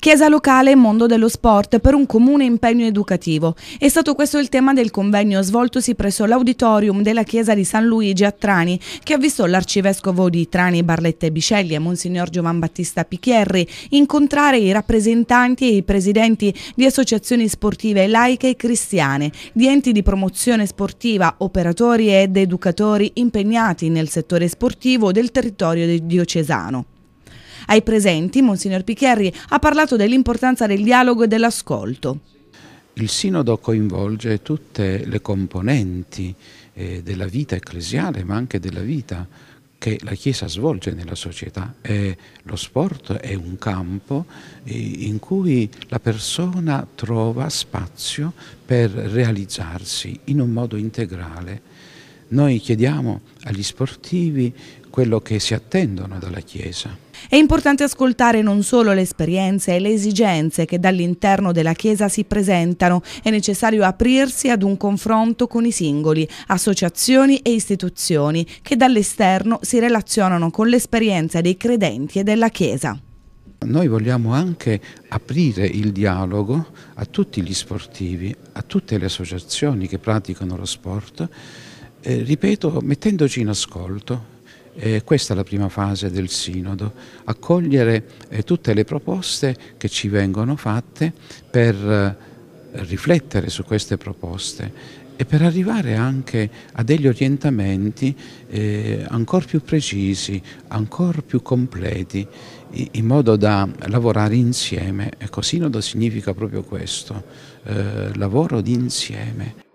Chiesa locale e mondo dello sport per un comune impegno educativo. È stato questo il tema del convegno svoltosi presso l'auditorium della Chiesa di San Luigi a Trani, che ha visto l'arcivescovo di Trani Barlette Bicelli e Monsignor Giovan Battista Pichierri incontrare i rappresentanti e i presidenti di associazioni sportive laiche e cristiane, di enti di promozione sportiva, operatori ed educatori impegnati nel settore sportivo del territorio diocesano. Ai presenti, Monsignor Picchierri ha parlato dell'importanza del dialogo e dell'ascolto. Il sinodo coinvolge tutte le componenti eh, della vita ecclesiale, ma anche della vita che la Chiesa svolge nella società. E eh, lo sport è un campo eh, in cui la persona trova spazio per realizzarsi in un modo integrale. Noi chiediamo agli sportivi quello che si attendono dalla Chiesa. È importante ascoltare non solo le esperienze e le esigenze che dall'interno della Chiesa si presentano, è necessario aprirsi ad un confronto con i singoli, associazioni e istituzioni che dall'esterno si relazionano con l'esperienza dei credenti e della Chiesa. Noi vogliamo anche aprire il dialogo a tutti gli sportivi, a tutte le associazioni che praticano lo sport eh, ripeto, mettendoci in ascolto, eh, questa è la prima fase del sinodo, accogliere eh, tutte le proposte che ci vengono fatte per eh, riflettere su queste proposte e per arrivare anche a degli orientamenti eh, ancora più precisi, ancora più completi, in modo da lavorare insieme. Ecco, sinodo significa proprio questo, eh, lavoro d'insieme.